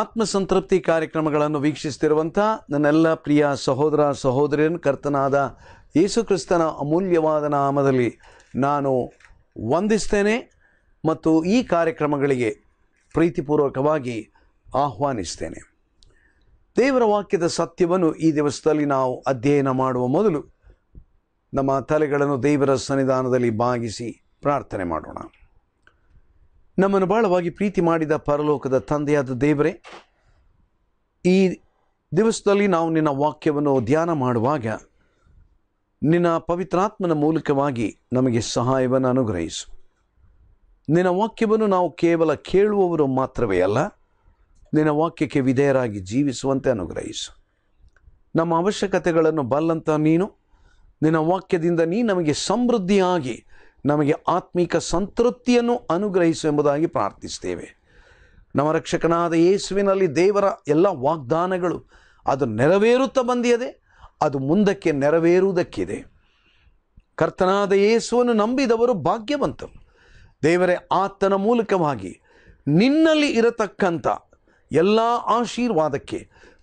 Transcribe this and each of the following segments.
ಆತ್ಮಸಂತೃಪ್ತಿ ಕಾರ್ಯಕ್ರಮಗಳನ್ನು ವೀಕ್ಷಿಸುತ್ತಿರುವಂಥ ನನ್ನೆಲ್ಲ ಪ್ರಿಯ ಸಹೋದರ ಸಹೋದರಿಯನ್ನು ಕರ್ತನಾದ ಯೇಸುಕ್ರಿಸ್ತನ ಅಮೂಲ್ಯವಾದ ನಾಮದಲ್ಲಿ ನಾನು ವಂದಿಸ್ತೇನೆ ಮತ್ತು ಈ ಕಾರ್ಯಕ್ರಮಗಳಿಗೆ ಪ್ರೀತಿಪೂರ್ವಕವಾಗಿ ಆಹ್ವಾನಿಸ್ತೇನೆ ದೇವರ ವಾಕ್ಯದ ಸತ್ಯವನ್ನು ಈ ದಿವಸದಲ್ಲಿ ನಾವು ಅಧ್ಯಯನ ಮಾಡುವ ಮೊದಲು ನಮ್ಮ ತಲೆಗಳನ್ನು ದೇವರ ಸನ್ನಿಧಾನದಲ್ಲಿ ಬಾಗಿಸಿ ಪ್ರಾರ್ಥನೆ ಮಾಡೋಣ ನಮ್ಮನ್ನು ಬಹಳವಾಗಿ ಪ್ರೀತಿ ಮಾಡಿದ ಪರಲೋಕದ ತಂದೆಯಾದ ದೇವರೇ ಈ ದಿವಸದಲ್ಲಿ ನಾವು ನಿನ್ನ ವಾಕ್ಯವನ್ನು ಧ್ಯಾನ ಮಾಡುವಾಗ ನಿನ್ನ ಪವಿತ್ರಾತ್ಮನ ಮೂಲಕವಾಗಿ ನಮಗೆ ಸಹಾಯವನ್ನು ಅನುಗ್ರಹಿಸು ನಿನ್ನ ವಾಕ್ಯವನ್ನು ನಾವು ಕೇವಲ ಕೇಳುವವರು ಮಾತ್ರವೇ ಅಲ್ಲ ನಿನ್ನ ವಾಕ್ಯಕ್ಕೆ ವಿಧೇಯರಾಗಿ ಜೀವಿಸುವಂತೆ ಅನುಗ್ರಹಿಸು ನಮ್ಮ ಅವಶ್ಯಕತೆಗಳನ್ನು ಬಲ್ಲಂತ ನೀನು ನಿನ್ನ ವಾಕ್ಯದಿಂದ ನೀ ನಮಗೆ ಸಮೃದ್ಧಿಯಾಗಿ ನಮಗೆ ಆತ್ಮಿಕ ಸಂತೃಪ್ತಿಯನ್ನು ಅನುಗ್ರಹಿಸು ಎಂಬುದಾಗಿ ಪ್ರಾರ್ಥಿಸ್ತೇವೆ ನಮ್ಮ ರಕ್ಷಕನಾದ ಯೇಸುವಿನಲ್ಲಿ ದೇವರ ಎಲ್ಲ ವಾಗ್ದಾನಗಳು ಅದು ನೆರವೇರುತ್ತಾ ಬಂದಿಯದೆ ಅದು ಮುಂದಕ್ಕೆ ನೆರವೇರುವುದಕ್ಕಿದೆ ಕರ್ತನಾದ ಯೇಸುವನ್ನು ನಂಬಿದವರು ಭಾಗ್ಯವಂತರು ದೇವರೇ ಆತನ ಮೂಲಕವಾಗಿ ನಿನ್ನಲ್ಲಿ ಇರತಕ್ಕಂಥ ಎಲ್ಲ ಆಶೀರ್ವಾದಕ್ಕೆ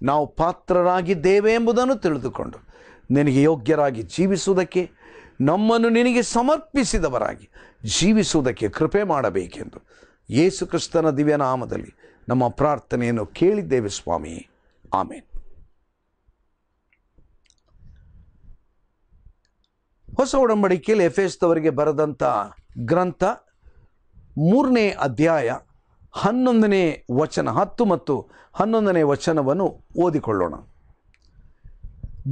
ನಾವು ಪಾತ್ರರಾಗಿದ್ದೇವೆ ಎಂಬುದನ್ನು ತಿಳಿದುಕೊಂಡು ನಿನಗೆ ಯೋಗ್ಯರಾಗಿ ಜೀವಿಸುವುದಕ್ಕೆ ನಮ್ಮನ್ನು ನಿನಗೆ ಸಮರ್ಪಿಸಿದವರಾಗಿ ಜೀವಿಸುವುದಕ್ಕೆ ಕೃಪೆ ಮಾಡಬೇಕೆಂದು ಯೇಸು ಕ್ರಿಸ್ತನ ದಿವ್ಯನಾಮದಲ್ಲಿ ನಮ್ಮ ಪ್ರಾರ್ಥನೆಯನ್ನು ಕೇಳಿದ್ದೇವೆ ಸ್ವಾಮಿ ಆಮೇನ್ ಹೊಸ ಒಡಂಬಡಿಕೆಯಲ್ಲಿ ಅವರಿಗೆ ಬರೆದಂಥ ಗ್ರಂಥ ಮೂರನೇ ಅಧ್ಯಾಯ ಹನ್ನೊಂದನೇ ವಚನ ಹತ್ತು ಮತ್ತು ಹನ್ನೊಂದನೇ ವಚನವನ್ನು ಓದಿಕೊಳ್ಳೋಣ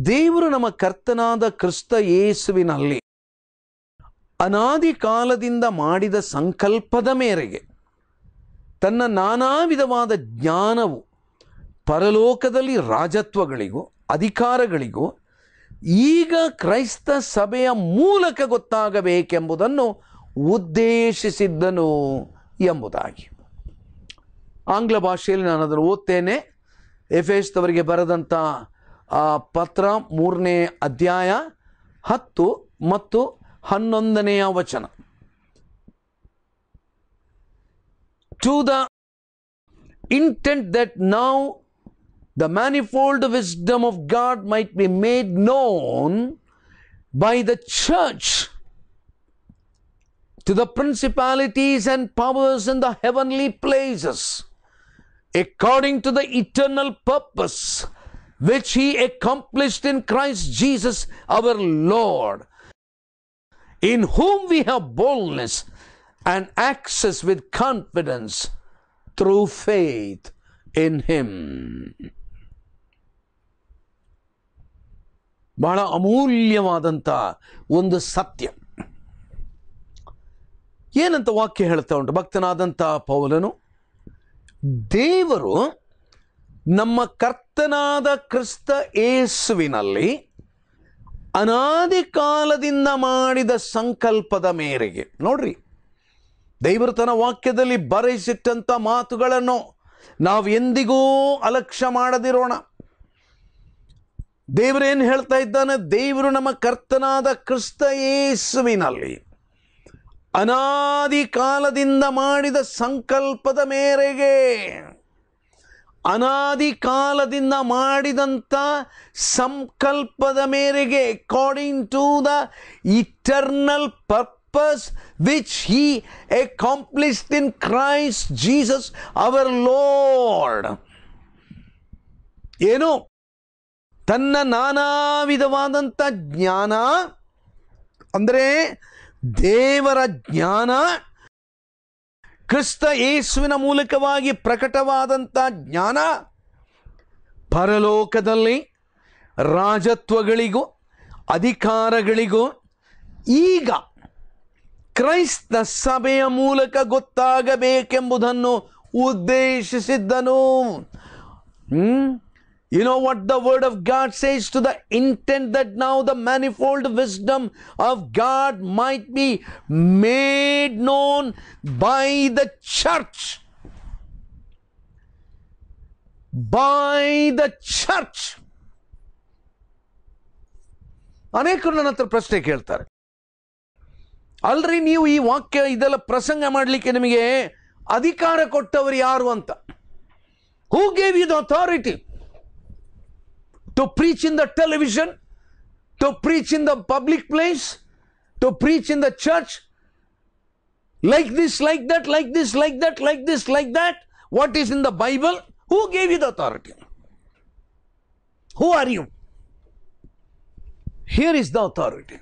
ದೇವರು ನಮ್ಮ ಕರ್ತನಾದ ಕ್ರಿಸ್ತ ಯೇಸುವಿನಲ್ಲಿ ಅನಾದಿ ಕಾಲದಿಂದ ಮಾಡಿದ ಸಂಕಲ್ಪದ ಮೇರೆಗೆ ತನ್ನ ನಾನಾ ವಿಧವಾದ ಜ್ಞಾನವು ಪರಲೋಕದಲ್ಲಿ ರಾಜತ್ವಗಳಿಗೂ ಅಧಿಕಾರಗಳಿಗೂ ಈಗ ಕ್ರೈಸ್ತ ಸಭೆಯ ಮೂಲಕ ಗೊತ್ತಾಗಬೇಕೆಂಬುದನ್ನು ಉದ್ದೇಶಿಸಿದ್ದನು ಎಂಬುದಾಗಿ ಆಂಗ್ಲ ಭಾಷೆಯಲ್ಲಿ ನಾನು ಅದನ್ನು ಓದ್ತೇನೆ ಎಫೆಸ್ತವರಿಗೆ ಬರೆದಂಥ To the intent that now the manifold wisdom of God might be made known by the church to the principalities and powers in the heavenly places according to the eternal purpose which he accomplished in Christ Jesus our Lord, in whom we have boldness and access with confidence through faith in him. ಬಹಳ ಅಮೂಲ್ಯವಾದಂಥ ಒಂದು ಸತ್ಯ ಏನಂತ ವಾಕ್ಯ ಹೇಳ್ತಾ ಉಂಟು ಭಕ್ತನಾದಂಥ ಪೌಲನು ದೇವರು ನಮ್ಮ ಕರ್ತನಾದ ಕ್ರಿಸ್ತ ಏಸುವಿನಲ್ಲಿ ಅನಾದಿ ಕಾಲದಿಂದ ಮಾಡಿದ ಸಂಕಲ್ಪದ ಮೇರೆಗೆ ನೋಡ್ರಿ ದೈವರು ತನ್ನ ವಾಕ್ಯದಲ್ಲಿ ಬರೆಸಿಟ್ಟಂಥ ಮಾತುಗಳನ್ನು ನಾವು ಎಂದಿಗೂ ಅಲಕ್ಷ್ಯ ಮಾಡದಿರೋಣ ದೇವರೇನು ಹೇಳ್ತಾ ಇದ್ದಾನೆ ದೇವರು ನಮ್ಮ ಕರ್ತನಾದ ಕ್ರಿಸ್ತ ಯೇಸುವಿನಲ್ಲಿ ಅನಾದಿ ಕಾಲದಿಂದ ಮಾಡಿದ ಸಂಕಲ್ಪದ ಮೇರೆಗೆ ಅನಾದಿ ಕಾಲದಿಂದ ಮಾಡಿದಂಥ ಸಂಕಲ್ಪದ ಮೇರೆಗೆ according to the eternal purpose which he accomplished in Christ Jesus our Lord ಏನು ತನ್ನ ನಾನಾ ವಿಧವಾದಂಥ ಜ್ಞಾನ ಅಂದರೆ ದೇವರ ಜ್ಞಾನ ಕ್ರಿಸ್ತ ಯೇಸುವಿನ ಮೂಲಕವಾಗಿ ಪ್ರಕಟವಾದಂಥ ಜ್ಞಾನ ಪರಲೋಕದಲ್ಲಿ ರಾಜತ್ವಗಳಿಗೂ ಅಧಿಕಾರಗಳಿಗೂ ಈಗ ಕ್ರೈಸ್ತ ಸಭೆಯ ಮೂಲಕ ಗೊತ್ತಾಗಬೇಕೆಂಬುದನ್ನು ಉದ್ದೇಶಿಸಿದ್ದನು You know what the word of God says to the intent that now the manifold wisdom of God might be made known by the church. By the church. ಅನೇಕರು ನನ್ನ ಹತ್ರ ಪ್ರಶ್ನೆ ಕೇಳ್ತಾರೆ ಅಲ್ರಿ ನೀವು ಈ ವಾಕ್ಯ ಇದೆಲ್ಲ ಪ್ರಸಂಗ ಮಾಡಲಿಕ್ಕೆ ನಿಮಗೆ ಅಧಿಕಾರ ಕೊಟ್ಟವರು ಯಾರು ಅಂತ who gave you the authority to preach in the television, to preach in the public place, to preach in the church, like this, like that, like this, like that, like this, like that. What is in the Bible? Who gave you the authority? Who are you? Here is the authority.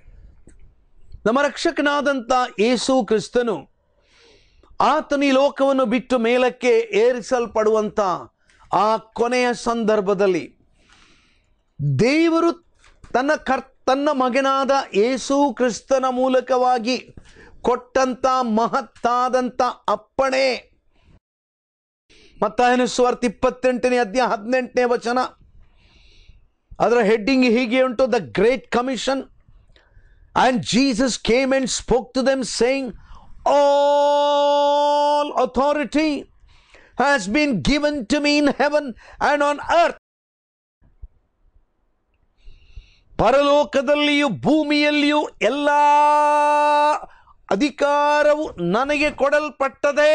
ನಮ್ಮ ರಕ್ಷಕನಾದಂಥ ಯೇಸು ಕ್ರಿಸ್ತನು ಆತನ ಈ ಲೋಕವನ್ನು ಬಿಟ್ಟು ಮೇಲಕ್ಕೆ ಏರಿಸಲ್ಪಡುವಂಥ ಆ ಕೊನೆಯ ಸಂದರ್ಭದಲ್ಲಿ ದೇವರು ತನ್ನ ಕರ್ ತನ್ನ ಮಗನಾದ ಏಸು ಕ್ರಿಸ್ತನ ಮೂಲಕವಾಗಿ ಕೊಟ್ಟಂತ ಮಹತ್ತಾದಂಥ ಅಪ್ಪಣೆ ಮತ್ತಾಯನ ಸ್ವಾರ್ಥ ಇಪ್ಪತ್ತೆಂಟನೇ ಅಧ್ಯಾಯ ಹದಿನೆಂಟನೇ ವಚನ ಅದರ ಹೆಡ್ಡಿಂಗ್ ಹೀಗೆ ಉಂಟು the great commission and Jesus came and spoke to them saying all authority has been given to me in heaven and on earth ಪರಲೋಕದಲ್ಲಿಯೂ ಭೂಮಿಯಲ್ಲಿಯೂ ಎಲ್ಲ ಅಧಿಕಾರವು ನನಗೆ ಕೊಡಲ್ಪಟ್ಟದೆ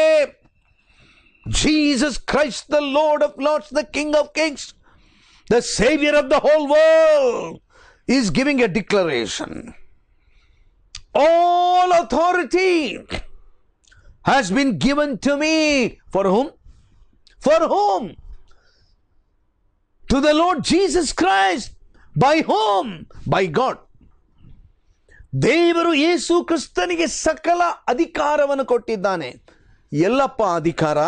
Jesus Christ the Lord of lords the king of kings the saviour of the whole world is giving a declaration all authority has been given to me for home for home to the Lord Jesus Christ by home by God ದೇವರು ಯೇಸು ಕ್ರಿಸ್ತನಿಗೆ ಸಕಲ ಅಧಿಕಾರವನ್ನು ಕೊಟ್ಟಿದ್ದಾನೆ ಎಲ್ಲಪ್ಪ ಅಧಿಕಾರ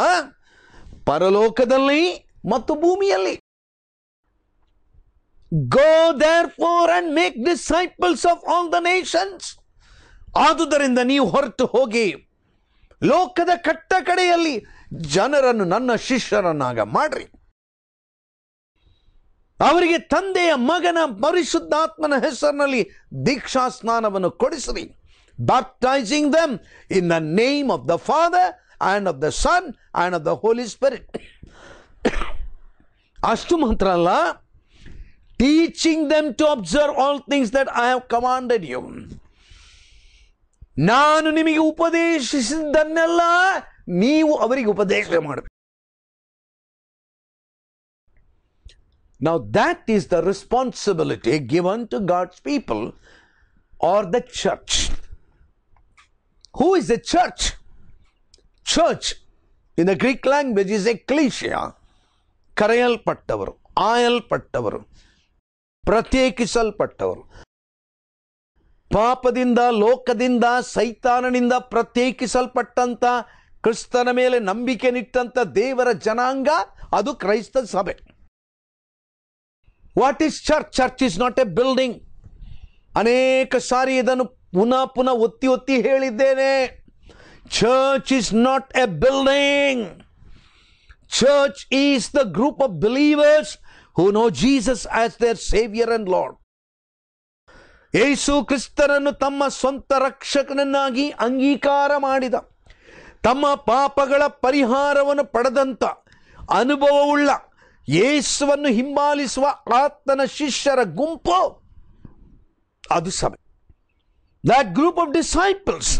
ಪರಲೋಕದಲ್ಲಿ ಮತ್ತು ಭೂಮಿಯಲ್ಲಿ go therefore and make disciples of all the nations ಆದುದರಿಂದ ನೀವು ಹೊರಟು ಹೋಗಿ ಲೋಕದ ಕಟ್ಟ ಕಡೆಯಲ್ಲಿ ಜನರನ್ನು ನನ್ನ ಶಿಷ್ಯರನ್ನಾಗ ಮಾಡ್ರಿ ಅವರಿಗೆ ತಂದೆಯ ಮಗನ ಪರಿಶುದ್ಧಾತ್ಮನ ಹೆಸರಿನಲ್ಲಿ ದೀಕ್ಷಾ ಸ್ನಾನವನ್ನು ಕೊಡಿಸಿರಿ baptising them in the name of the Father and of the Son and of the Holy Spirit ಅಷ್ಟು ಮಾತ್ರ ಅಲ್ಲ teaching them to observe all things that I have commanded you ನಾನು ನಿಮಗೆ ಉಪದೇಶಿಸಿದ್ದನ್ನೆಲ್ಲ ನೀವು ಅವರಿಗೆ ಉಪದೇಶ ಮಾಡಬೇಕು Now, that is the responsibility given to God's people or the church. Who is the church? Church in the Greek language is a ecclesia. Karayal pattavar, ayal pattavar, pratyekisal pattavar. Papadinda, lokadinda, saitananinda, pratyekisal pattanta, Christanamele, nambike nittanta, devara jananga, adu Christa sabet. What is church church is not a building ಅನೇಕ ಸಾರಿ ಇದನ್ನು ಪುನಃ ಪುನಃ ಒತ್ತಿ ಒತ್ತಿ ಹೇಳಿದ್ದೇನೆ church is not a building church is the group of believers who know Jesus as their saviour and Lord Yesu ಕ್ರಿಸ್ತನನ್ನು ತಮ್ಮ ಸ್ವಂತ ರಕ್ಷಕನನ್ನಾಗಿ ಅಂಗೀಕಾರ ಮಾಡಿದ ತಮ್ಮ ಪಾಪಗಳ ಪರಿಹಾರವನ್ನು ಪಡೆದಂಥ ಅನುಭವವುಳ್ಳ యేసువను హింబాలಿಸುವ ఆత్మన శిష్యర గుంపో అది సమట్ that group of disciples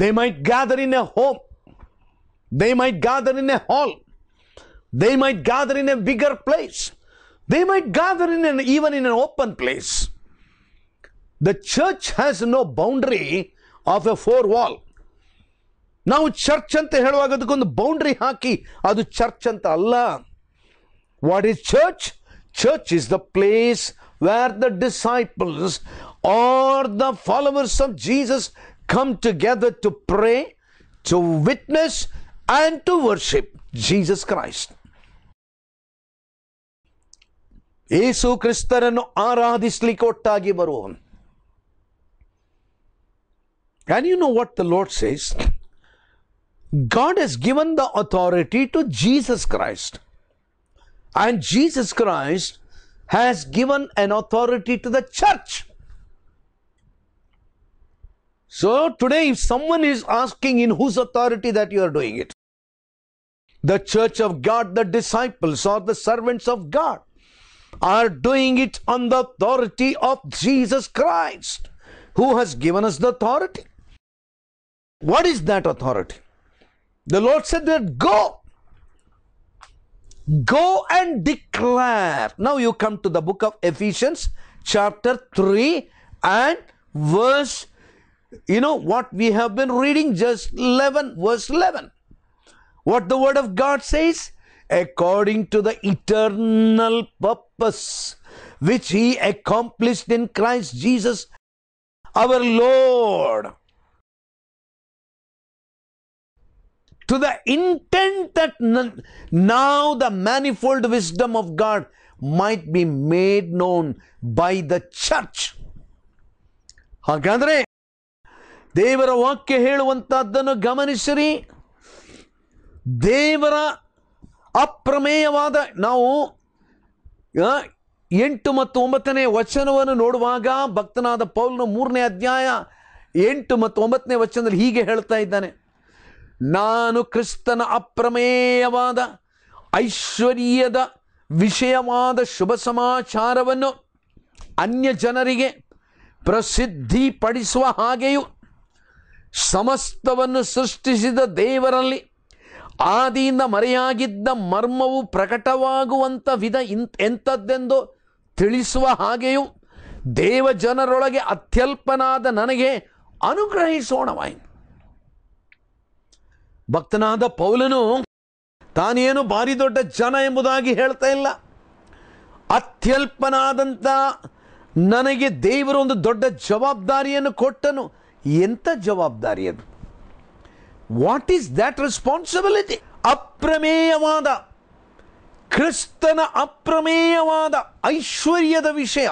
they might gather in a home they might gather in a hall they might gather in a bigger place they might gather in even in a open place the church has no boundary of a four wall now church అంటే హెలవాగదకు ఒక boundary హాకి అది church అంత ಅಲ್ಲ What is church? Church is the place where the disciples or the followers of Jesus come together to pray, to witness, and to worship Jesus Christ. ಯೇಸು ಕ್ರಿಸ್ತರನ್ನು ಆರಾಧಿಸ್ಲಿಕ್ಕೆ ಒಟ್ಟಾಗಿ ಬರುವವನು can you know what the Lord says God is given the authority to Jesus Christ and Jesus Christ has given an authority to the church. So today, if someone is asking in whose authority that you are doing it, the church of God, the disciples, or the servants of God are doing it on the authority of Jesus Christ, who has given us the authority. What is that authority? The Lord said that go Go and declare. Now you come to the book of Ephesians chapter 3 and verse, you know what we have been reading, just 11, verse 11. What the word of God says? According to the eternal purpose which he accomplished in Christ Jesus our Lord. to the intent that now the manifold wisdom of God might be made known by the church. ಹಾಗಾದರೆ ದೇವರ ವಾಕ್ಯ ಹೇಳುವಂತಹದ್ದನ್ನು ಗಮನಿಸಿರಿ ದೇವರ ಅಪ್ರಮೇಯವಾದ ನಾವು ಎಂಟು ಮತ್ತು ಒಂಬತ್ತನೇ ವಚನವನ್ನು ನೋಡುವಾಗ ಭಕ್ತನಾದ ಪೌಲ್ನ ಮೂರನೇ ಅಧ್ಯಾಯ ಎಂಟು ಮತ್ತು ಒಂಬತ್ತನೇ ವಚನದಲ್ಲಿ ಹೀಗೆ ಹೇಳ್ತಾ ಇದ್ದಾನೆ ನಾನು ಕ್ರಿಸ್ತನ ಅಪ್ರಮೇಯವಾದ ಐಶ್ವರ್ಯದ ವಿಷಯವಾದ ಶುಭ ಸಮಾಚಾರವನ್ನು ಅನ್ಯ ಜನರಿಗೆ ಪ್ರಸಿದ್ಧಿಪಡಿಸುವ ಹಾಗೆಯೂ ಸಮಸ್ತವನ್ನು ಸೃಷ್ಟಿಸಿದ ದೇವರಲ್ಲಿ ಆದಿಯಿಂದ ಮರೆಯಾಗಿದ್ದ ಮರ್ಮವು ಪ್ರಕಟವಾಗುವಂಥ ವಿಧ ಇಂತ್ ಎಂಥದ್ದೆಂದು ತಿಳಿಸುವ ಹಾಗೆಯೂ ದೇವಜನರೊಳಗೆ ಅತ್ಯಲ್ಪನಾದ ನನಗೆ ಅನುಗ್ರಹಿಸೋಣವಾಯಿತು ಭಕ್ತನಾದ ಪೌಲನು ತಾನೇನು ಭಾರಿ ದೊಡ್ಡ ಜನ ಎಂಬುದಾಗಿ ಹೇಳ್ತಾ ಇಲ್ಲ ಅತ್ಯಲ್ಪನಾದಂಥ ನನಗೆ ದೇವರು ಒಂದು ದೊಡ್ಡ ಜವಾಬ್ದಾರಿಯನ್ನು ಕೊಟ್ಟನು ಎಂಥ ಜವಾಬ್ದಾರಿ ಅದು ವಾಟ್ ಈಸ್ ದ್ಯಾಟ್ ರೆಸ್ಪಾನ್ಸಿಬಿಲಿಟಿ ಅಪ್ರಮೇಯವಾದ ಕ್ರಿಸ್ತನ ಅಪ್ರಮೇಯವಾದ ಐಶ್ವರ್ಯದ ವಿಷಯ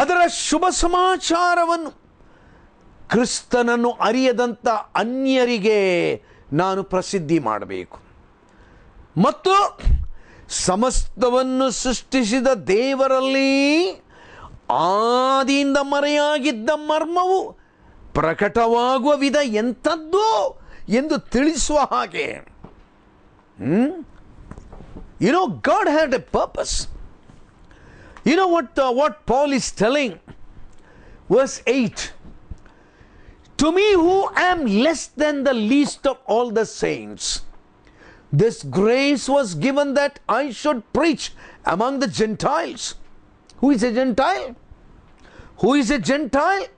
ಅದರ ಶುಭ ಸಮಾಚಾರವನ್ನು ಕ್ರಿಸ್ತನನ್ನು ಅರಿಯದಂಥ ಅನ್ಯರಿಗೆ ನಾನು ಪ್ರಸಿದ್ಧಿ ಮಾಡಬೇಕು ಮತ್ತು ಸಮಸ್ತವನ್ನು ಸೃಷ್ಟಿಸಿದ ದೇವರಲ್ಲಿ ಆದಿಯಿಂದ ಮರೆಯಾಗಿದ್ದ ಮರ್ಮವು ಪ್ರಕಟವಾಗುವ ವಿಧ ಎಂಥದ್ದು ಎಂದು ತಿಳಿಸುವ ಹಾಗೆ you know God had a purpose you know what what Paul is telling verse eight To me, who am less than the least of all the saints, this grace was given that I should preach among the Gentiles. Who is a Gentile? Who is a Gentile?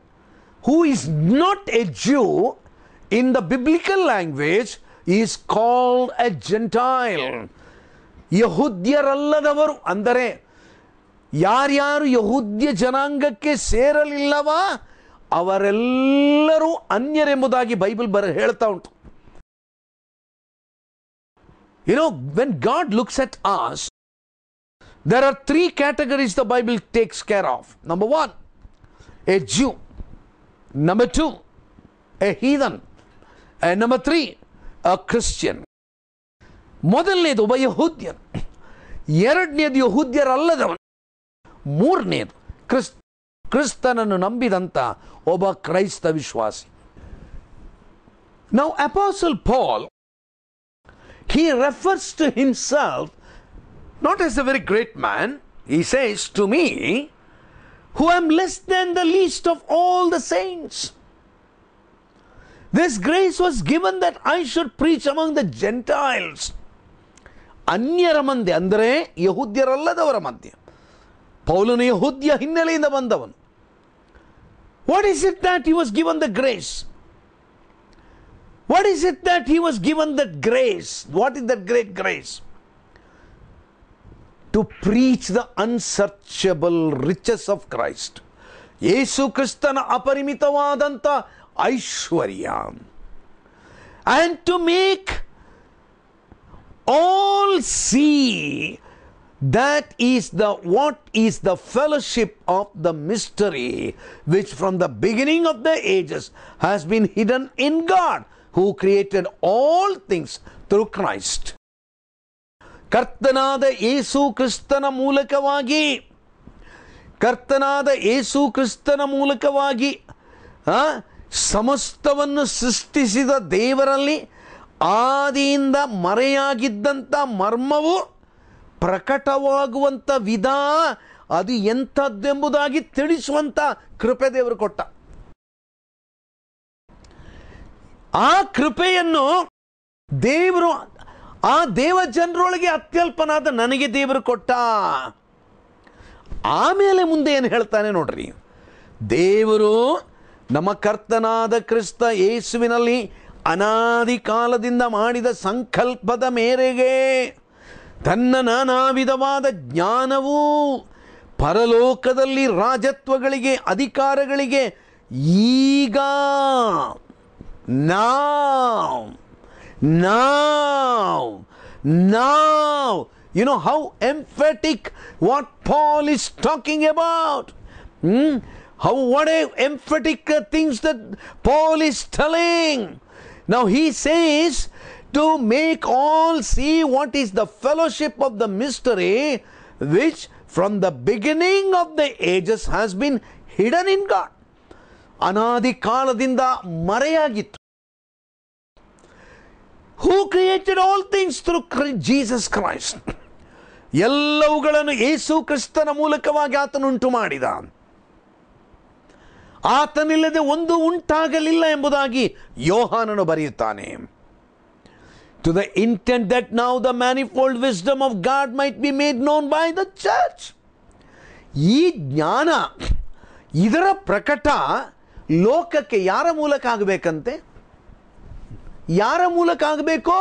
Who is not a Jew in the biblical language is called a Gentile. ಯಹೂದ್ಯರಲ್ಲದವರು ಅಂದರೆ ಯಾರ್ಯಾರು ಯಹೂದ್ಯ ಜನಾಂಗಕ್ಕೆ ಸೇರಲಿಲ್ಲವಾ ಅವರೆಲ್ಲರೂ ಅನ್ಯರೆಂಬುದಾಗಿ Bible ಬರ ಹೇಳ್ತಾ ಉಂಟು you know when God looks at us there are three categories the Bible takes care of number one a Jew number two a heathen number three a Christian ಮೊದಲನೇದು ಒಬ್ಬ ಯಹೂದ್ಯನ್ ಎರಡನೇದು ಯಹೂದ್ಯರಲ್ಲದವನು ಮೂರನೇದು ಕ್ರಿಸ್ ಕ್ರಿಸ್ತನನ್ನು ನಂಬಿದಂಥ ಒಬ್ಬ ಕ್ರೈಸ್ತ ವಿಶ್ವಾಸಿ Now, Apostle Paul, he refers to himself not as a very great man. He says, To me, who am less than the least of all the saints. This grace was given that I should preach among the Gentiles. ಅನ್ಯರ ಮಧ್ಯೆ ಅಂದರೆ ಯಹುದ್ಯರಲ್ಲದವರ ಮಧ್ಯೆ ಪೌಲನು ಯಹುದ್ಯ ಹಿನ್ನೆಲೆಯಿಂದ ಬಂದವನು what is it that he was given the grace? What is it that he was given that grace? What is that great grace? To preach the unsearchable riches of Christ. ಯೇಸು ಕ್ರಿಸ್ತನ ಅಪರಿಮಿತವಾದಂಥ ಐಶ್ವರ್ಯ and to make all see that is the what is the fellowship of the mystery which from the beginning of the ages has been hidden in god who created all things through christ ಕರ್ತನಾದ ಯೇಸು ಕ್ರಿಸ್ತನ ಮೂಲಕವಾಗಿ ಕರ್ತನಾದ ಯೇಸು ಕ್ರಿಸ್ತನ ಮೂಲಕವಾಗಿ ಸಮಸ್ತವನ್ನು ಸೃಷ್ಟಿಸಿದ ದೇವರಲ್ಲಿ ಆದಿಯಿಂದ ಮರೆಯಾಗಿದ್ದಂಥ ಮರ್ಮವು ಪ್ರಕಟವಾಗುವಂಥ ವಿಧ ಅದು ಎಂಥದ್ದೆಂಬುದಾಗಿ ತಿಳಿಸುವಂಥ ಕೃಪೆ ದೇವರು ಕೊಟ್ಟ ಆ ಕೃಪೆಯನ್ನು ದೇವರು ಆ ದೇವ ಜನರೊಳಗೆ ಅತ್ಯಲ್ಪನಾದ ನನಗೆ ದೇವರು ಕೊಟ್ಟ ಆಮೇಲೆ ಮುಂದೆ ಏನು ಹೇಳ್ತಾನೆ ನೋಡ್ರಿ ದೇವರು ನಮ್ಮ ಕರ್ತನಾದ ಕ್ರಿಸ್ತ ಯೇಸುವಿನಲ್ಲಿ ಅನಾದಿ ಕಾಲದಿಂದ ಮಾಡಿದ ಸಂಕಲ್ಪದ ಮೇರೆಗೆ ತನ್ನ ನಾನಾ ವಿಧವಾದ ಜ್ಞಾನವು ಪರಲೋಕದಲ್ಲಿ ರಾಜತ್ವಗಳಿಗೆ ಅಧಿಕಾರಗಳಿಗೆ ಈಗ ನಾವ್ ನಾವ್ you know how emphatic what Paul is talking about how what a emphatic things that Paul is telling ನಾವು he says to make all see what is the fellowship of the mystery which from the beginning of the ages has been hidden in God. Anadi Kaladinda Marayagit. Who created all things through Jesus Christ? Yalla Ugalanu Yesu Kristana Mulakava Gatanuntumarida. Athanila de Wundu Untagalila Mbudagi. Yohananu to the intent that now the manifold wisdom of God might be made known by the church. ಈ ಜ್ಞಾನ ಇದರ ಪ್ರಕಟ ಲೋಕಕ್ಕೆ ಯಾರ ಮೂಲಕ ಆಗಬೇಕಂತೆ ಯಾರ ಮೂಲಕ ಆಗಬೇಕೋ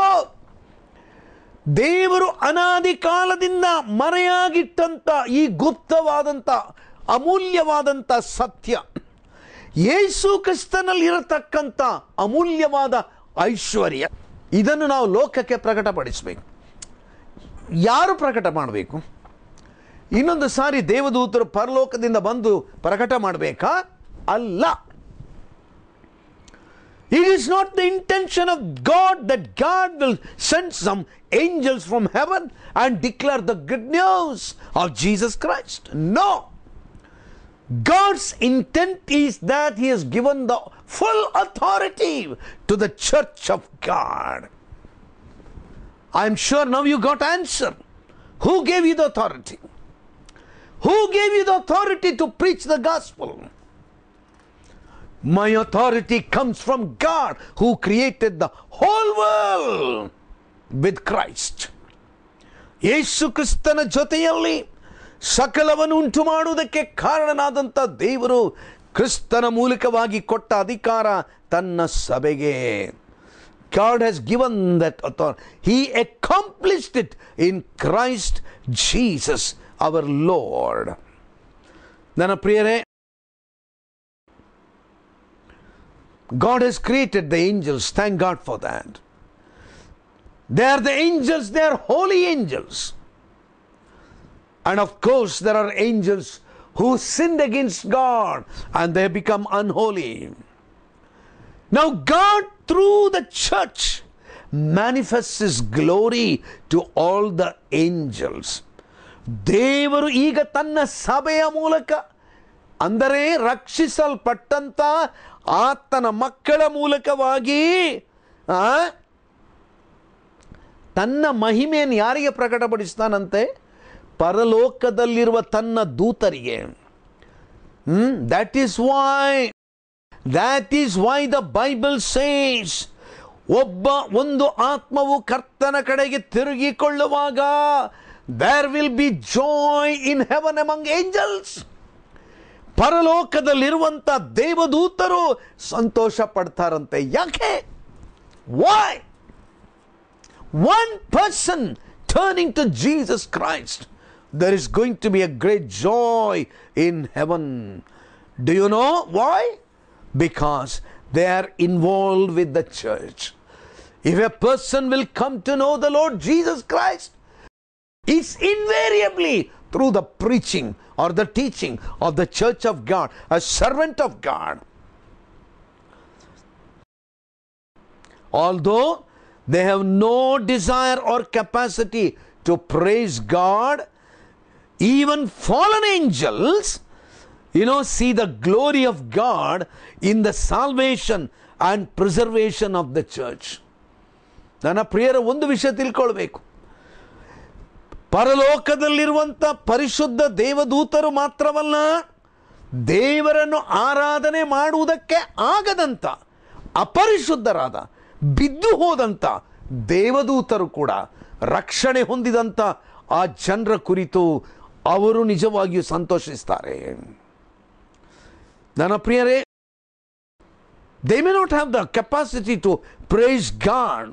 ದೇವರು ಅನಾದಿ ಕಾಲದಿಂದ ಮರೆಯಾಗಿಟ್ಟಂಥ ಈ ಗುಪ್ತವಾದಂಥ ಅಮೂಲ್ಯವಾದಂಥ ಸತ್ಯ ಯೇಸು ಕ್ರಿಸ್ತನಲ್ಲಿರತಕ್ಕಂಥ ಅಮೂಲ್ಯವಾದ ಐಶ್ವರ್ಯ ಇದನ್ನು ನಾವು ಲೋಕಕ್ಕೆ ಪ್ರಕಟಪಡಿಸಬೇಕು ಯಾರು ಪ್ರಕಟ ಮಾಡಬೇಕು ಇನ್ನೊಂದು ಸಾರಿ ದೇವದೂತರು ಪರಲೋಕದಿಂದ ಬಂದು ಪ್ರಕಟ ಮಾಡಬೇಕಾ ಅಲ್ಲ it is not the intention of God that God will send some angels from heaven and declare the good news of Jesus Christ no God's intent is that He has given the full authority to the church of God. I am sure now you got answer. Who gave you the authority? Who gave you the authority to preach the gospel? My authority comes from God who created the whole world with Christ. Yesu ಕ್ರಿಸ್ತನ ಜೊತೆಯಲ್ಲಿ ಸಕಲವನ್ನು ಉಂಟು ಮಾಡುವುದಕ್ಕೆ ಕಾರಣನಾದಂಥ ದೇವರು ಕ್ರಿಸ್ತನ ಮೂಲಕವಾಗಿ ಕೊಟ್ಟ ಅಧಿಕಾರ ತನ್ನ ಸಭೆಗೆ God has given that authority. He accomplished it in Christ Jesus our Lord. ನನ್ನ ಪ್ರಿಯರೇ God has created the angels. Thank God for that. They are the angels, they are holy angels. And of course, there are angels who sinned against God and they become unholy. Now, God, through the church, manifests His glory to all the angels. ದೇವರು ಈಗ ತನ್ನ ಸಭೆಯ ಮೂಲಕ ಅಂದರೆ ರಕ್ಷಿಸಲ್ಪಟ್ಟಂಥ ಆತನ ಮಕ್ಕಳ ಮೂಲಕವಾಗಿ ತನ್ನ ಮಹಿಮೆಯನ್ನು ಯಾರಿಗೆ ಪ್ರಕಟಪಡಿಸ್ತಾನಂತೆ ಪರಲೋಕದಲ್ಲಿರುವ ತನ್ನ ದೂತರಿಗೆ that is why that is why the Bible says ಒಬ್ಬ ಒಂದು ಆತ್ಮವು ಕರ್ತನ ಕಡೆಗೆ ತಿರುಗಿಕೊಳ್ಳುವಾಗ there will be joy in heaven among angels ಪರಲೋಕದಲ್ಲಿರುವಂಥ ದೇವದೂತರು ಸಂತೋಷ ಪಡ್ತಾರಂತೆ ಯಾಕೆ why one person turning to Jesus Christ there is going to be a great joy in heaven. Do you know why? Because they are involved with the church. If a person will come to know the Lord Jesus Christ, it's invariably through the preaching or the teaching of the church of God, a servant of God. Although they have no desire or capacity to praise God, even fallen angels you know see the glory of God in the salvation and preservation of the church ನನ್ನ ಪ್ರಿಯರ ಒಂದು ವಿಷಯ ತಿಳ್ಕೊಳ್ಬೇಕು ಪರಲೋಕದಲ್ಲಿರುವಂಥ ಪರಿಶುದ್ಧ ದೇವದೂತರು ಮಾತ್ರವಲ್ಲ ದೇವರನ್ನು ಆರಾಧನೆ ಮಾಡುವುದಕ್ಕೆ ಆಗದಂಥ ಅಪರಿಶುದ್ಧರಾದ ಬಿದ್ದು ಹೋದಂಥ ದೇವದೂತರು ಕೂಡ ರಕ್ಷಣೆ ಹೊಂದಿದಂಥ ಆ ಜನರ ಕುರಿತು ಅವರು ನಿಜವಾಗಿಯೂ ಸಂತೋಷಿಸ್ತಾರೆ ನನ್ನ ಪ್ರಿಯರೇ they may not have the capacity to praise God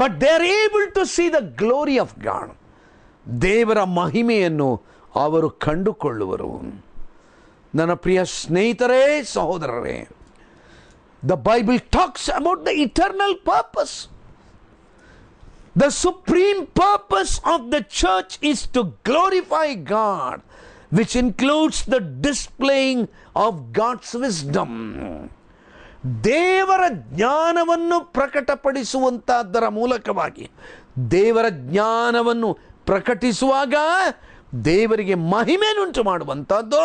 but they are able to see the glory of God ದೇವರ ಮಹಿಮೆಯನ್ನು ಅವರು ಕಂಡುಕೊಳ್ಳುವರು ನನ್ನ ಪ್ರಿಯ ಸ್ನೇಹಿತರೇ ಸಹೋದರರೇ the Bible talks about the eternal purpose The supreme purpose of the church is to glorify God, which includes the displaying of God's wisdom. ದೇವರ ಜ್ಞಾನವನ್ನು ಪ್ರಕಟಪಡಿಸುವಂತಹದ್ದರ ಮೂಲಕವಾಗಿ ದೇವರ ಜ್ಞಾನವನ್ನು ಪ್ರಕಟಿಸುವಾಗ ದೇವರಿಗೆ ಮಹಿಮೆಯನ್ನುಂಟು ಮಾಡುವಂಥದ್ದು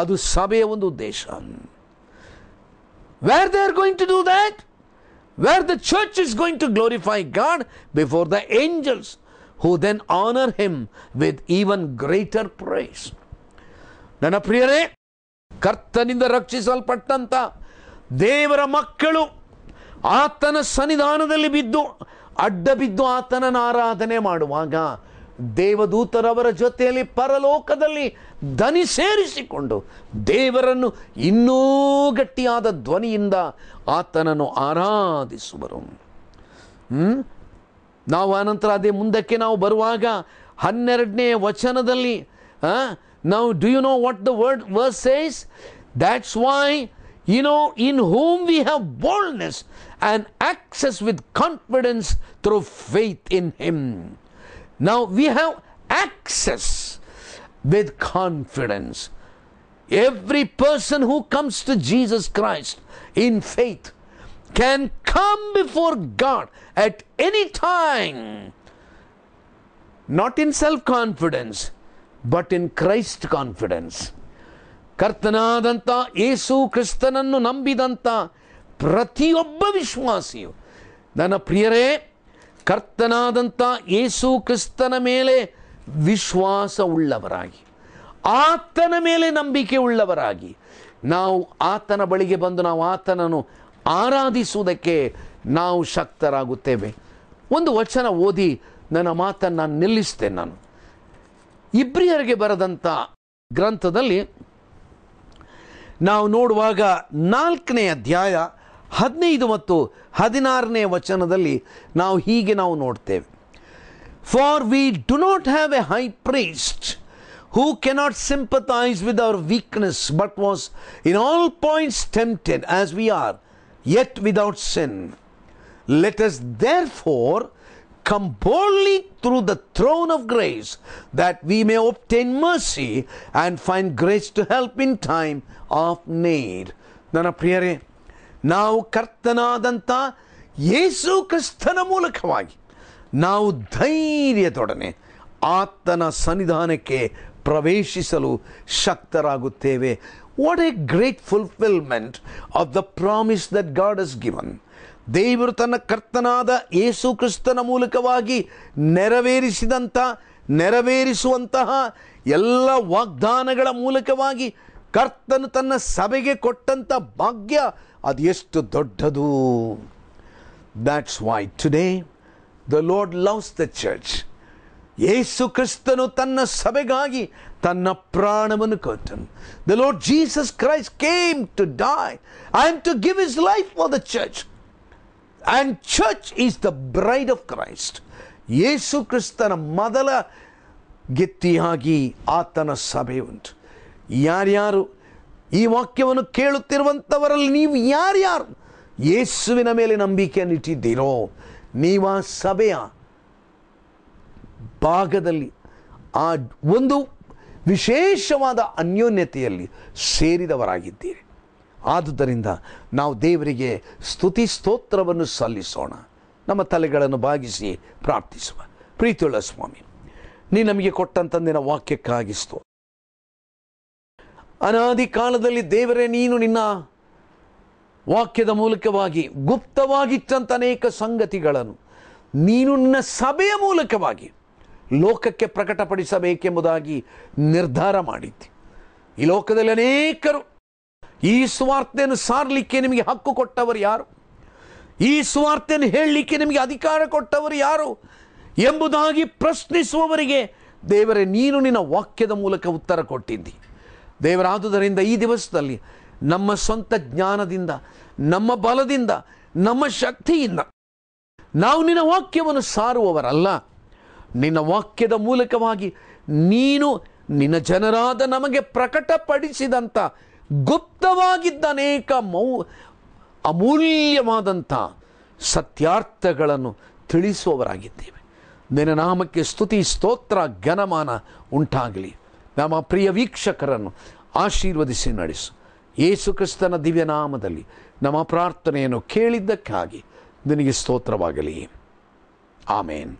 ಅದು ಸಭೆಯ ಒಂದು ಉದ್ದೇಶ where they are going to do that where the church is going to glorify God before the angels, who then honor Him with even greater praise. ನನ್ನ ಪ್ರಿಯರೇ ಕರ್ತನಿಂದ ರಕ್ಷಿಸಲ್ಪಟ್ಟಂಥ ದೇವರ ಮಕ್ಕಳು ಆತನ ಸನ್ನಿಧಾನದಲ್ಲಿ ಬಿದ್ದು ಅಡ್ಡ ಬಿದ್ದು ಆತನನ್ನು ಆರಾಧನೆ ಮಾಡುವಾಗ ದೇವದೂತರವರ ಜೊತೆಯಲ್ಲಿ ಪರಲೋಕದಲ್ಲಿ ಧನಿ ಸೇರಿಸಿಕೊಂಡು ದೇವರನ್ನು ಇನ್ನೂ ಗಟ್ಟಿಯಾದ ಧ್ವನಿಯಿಂದ ಆತನನ್ನು ಆರಾಧಿಸುವರು ನಾವು ಆನಂತರ ಅದೇ ಮುಂದಕ್ಕೆ ನಾವು ಬರುವಾಗ ಹನ್ನೆರಡನೇ ವಚನದಲ್ಲಿ ನಾವು do you know what the word verse says that's why you know in whom we have boldness and access with confidence through faith in him Now we have access with confidence. Every person who comes to Jesus Christ in faith can come before God at any time, not in self confidence, but in Christ confidence. ಕರ್ತನಾದಂಥ ಯೇಸು ಕ್ರಿಸ್ತನನ್ನು ನಂಬಿದಂಥ ಪ್ರತಿಯೊಬ್ಬ ವಿಶ್ವಾಸಿಯು ನನ್ನ ಪ್ರಿಯರೇ ಕರ್ತನಾದಂಥ ಯೇಸು ಕ್ರಿಸ್ತನ ಮೇಲೆ ಉಳ್ಳವರಾಗಿ ಆತನ ಮೇಲೆ ನಂಬಿಕೆ ಉಳ್ಳವರಾಗಿ ನಾವು ಆತನ ಬಳಿಗೆ ಬಂದು ನಾವು ಆತನನ್ನು ಆರಾಧಿಸುವುದಕ್ಕೆ ನಾವು ಶಕ್ತರಾಗುತ್ತೇವೆ ಒಂದು ವಚನ ಓದಿ ನನ್ನ ಮಾತನ್ನು ನಾನು ನಿಲ್ಲಿಸ್ತೇನೆ ನಾನು ಇಬ್ರಿಯರಿಗೆ ಬರೆದಂಥ ಗ್ರಂಥದಲ್ಲಿ ನಾವು ನೋಡುವಾಗ ನಾಲ್ಕನೇ ಅಧ್ಯಾಯ ಹದಿನೈದು ಮತ್ತು ಹದಿನಾರನೇ ವಚನದಲ್ಲಿ ನಾವು ಹೀಗೆ ನಾವು ನೋಡ್ತೇವೆ for we do not have a high priest who cannot sympathise with our weakness but was in all points tempted as we are yet without sin. Let us therefore come boldly through the throne of grace that we may obtain mercy and find grace to help in time of need. ನನ್ನ ಪ್ರಿಯರೇ ನಾವು ಕರ್ತನಾದಂಥ ಯೇಸು ಕ್ರಿಸ್ತನ ಮೂಲಕವಾಗಿ ನಾವು ಧೈರ್ಯದೊಡನೆ ಆತನ ಸನ್ನಿಧಾನಕ್ಕೆ ಪ್ರವೇಶಿಸಲು ಶಕ್ತರಾಗುತ್ತೇವೆ what a great fulfilment of the promise that God is given ದೇವರು ತನ್ನ ಕರ್ತನಾದ ಯೇಸು ಕ್ರಿಸ್ತನ ಮೂಲಕವಾಗಿ ನೆರವೇರಿಸಿದಂಥ ನೆರವೇರಿಸುವಂತಹ ಎಲ್ಲ ವಾಗ್ದಾನಗಳ ಮೂಲಕವಾಗಿ ಕರ್ತನು ತನ್ನ ಸಭೆಗೆ ಕೊಟ್ಟಂಥ ಭಾಗ್ಯ ಅದೆಷ್ಟು ದೊಡ್ಡದು that's why today the Lord loves the church Yesu ಕ್ರಿಸ್ತನು ತನ್ನ ಸಭೆಗಾಗಿ ತನ್ನ ಪ್ರಾಣವನ್ನು ಕೊಟ್ಟನು the Lord Jesus Christ came to die and to give his life for the church and church is the bride of Christ Yesu ಕ್ರಿಸ್ತನ ಮೊದಲ ಗೆತ್ತಿಯಾಗಿ ಆತನ ಸಭೆ ಉಂಟು ಯಾರ್ಯಾರು ಈ ವಾಕ್ಯವನ್ನು ಕೇಳುತ್ತಿರುವಂಥವರಲ್ಲಿ ನೀವು ಯಾರ್ಯಾರು ಯೇಸುವಿನ ಮೇಲೆ ನಂಬಿಕೆಯನ್ನು ಇಟ್ಟಿದ್ದೀರೋ ನೀವು ಆ ಸಭೆಯ ಭಾಗದಲ್ಲಿ ಆ ಒಂದು ವಿಶೇಷವಾದ ಅನ್ಯೋನ್ಯತೆಯಲ್ಲಿ ಸೇರಿದವರಾಗಿದ್ದೀರಿ ಆದುದರಿಂದ ನಾವು ದೇವರಿಗೆ ಸ್ತುತಿ ಸ್ತೋತ್ರವನ್ನು ಸಲ್ಲಿಸೋಣ ನಮ್ಮ ತಲೆಗಳನ್ನು ಬಾಗಿಸಿ ಪ್ರಾರ್ಥಿಸುವ ಪ್ರೀತಿಯುಳ್ಳ ಸ್ವಾಮಿ ನೀ ನಮಗೆ ಕೊಟ್ಟಂತಂದಿನ ವಾಕ್ಯಕ್ಕಾಗಿಸ್ತು ಅನಾದಿ ಕಾಲದಲ್ಲಿ ದೇವರೇ ನೀನು ನಿನ್ನ ವಾಕ್ಯದ ಮೂಲಕವಾಗಿ ಗುಪ್ತವಾಗಿಟ್ಟಂಥ ಅನೇಕ ಸಂಗತಿಗಳನ್ನು ನೀನು ನಿನ್ನ ಸಭೆಯ ಮೂಲಕವಾಗಿ ಲೋಕಕ್ಕೆ ಪ್ರಕಟಪಡಿಸಬೇಕೆಂಬುದಾಗಿ ನಿರ್ಧಾರ ಮಾಡಿದ್ದಿ ಈ ಲೋಕದಲ್ಲಿ ಅನೇಕರು ಈ ಸ್ವಾರ್ಥೆಯನ್ನು ಸಾರಲಿಕ್ಕೆ ನಿಮಗೆ ಹಕ್ಕು ಕೊಟ್ಟವರು ಯಾರು ಈ ಸ್ವಾರ್ಥೆಯನ್ನು ಹೇಳಲಿಕ್ಕೆ ನಿಮಗೆ ಅಧಿಕಾರ ಕೊಟ್ಟವರು ಯಾರು ಎಂಬುದಾಗಿ ಪ್ರಶ್ನಿಸುವವರಿಗೆ ದೇವರೇ ನೀನು ನಿನ್ನ ವಾಕ್ಯದ ಮೂಲಕ ಉತ್ತರ ಕೊಟ್ಟಿದ್ದಿ ದೇವರಾದುದರಿಂದ ಈ ದಿವಸದಲ್ಲಿ ನಮ್ಮ ಸ್ವಂತ ಜ್ಞಾನದಿಂದ ನಮ್ಮ ಬಲದಿಂದ ನಮ್ಮ ಶಕ್ತಿಯಿಂದ ನಾವು ನಿನ್ನ ವಾಕ್ಯವನ್ನು ಸಾರುವವರಲ್ಲ ನಿನ್ನ ವಾಕ್ಯದ ಮೂಲಕವಾಗಿ ನೀನು ನಿನ್ನ ಜನರಾದ ನಮಗೆ ಪ್ರಕಟಪಡಿಸಿದಂಥ ಗುಪ್ತವಾಗಿದ್ದ ಅನೇಕ ಮೌ ಅಮೂಲ್ಯವಾದಂಥ ಸತ್ಯಾರ್ಥಗಳನ್ನು ತಿಳಿಸುವವರಾಗಿದ್ದೇವೆ ನಿನ್ನ ನಾಮಕ್ಕೆ ಸ್ತುತಿ ಸ್ತೋತ್ರ ಘನಮಾನ ಉಂಟಾಗಲಿ ನಮ್ಮ ಪ್ರಿಯ ವೀಕ್ಷಕರನ್ನು ಆಶೀರ್ವದಿಸಿ ನಡೆಸು ಯೇಸು ಕ್ರಿಸ್ತನ ದಿವ್ಯನಾಮದಲ್ಲಿ ನಮ್ಮ ಪ್ರಾರ್ಥನೆಯನ್ನು ಕೇಳಿದ್ದಕ್ಕಾಗಿ ನಿನಗೆ ಸ್ತೋತ್ರವಾಗಲಿ ಆಮೇನ್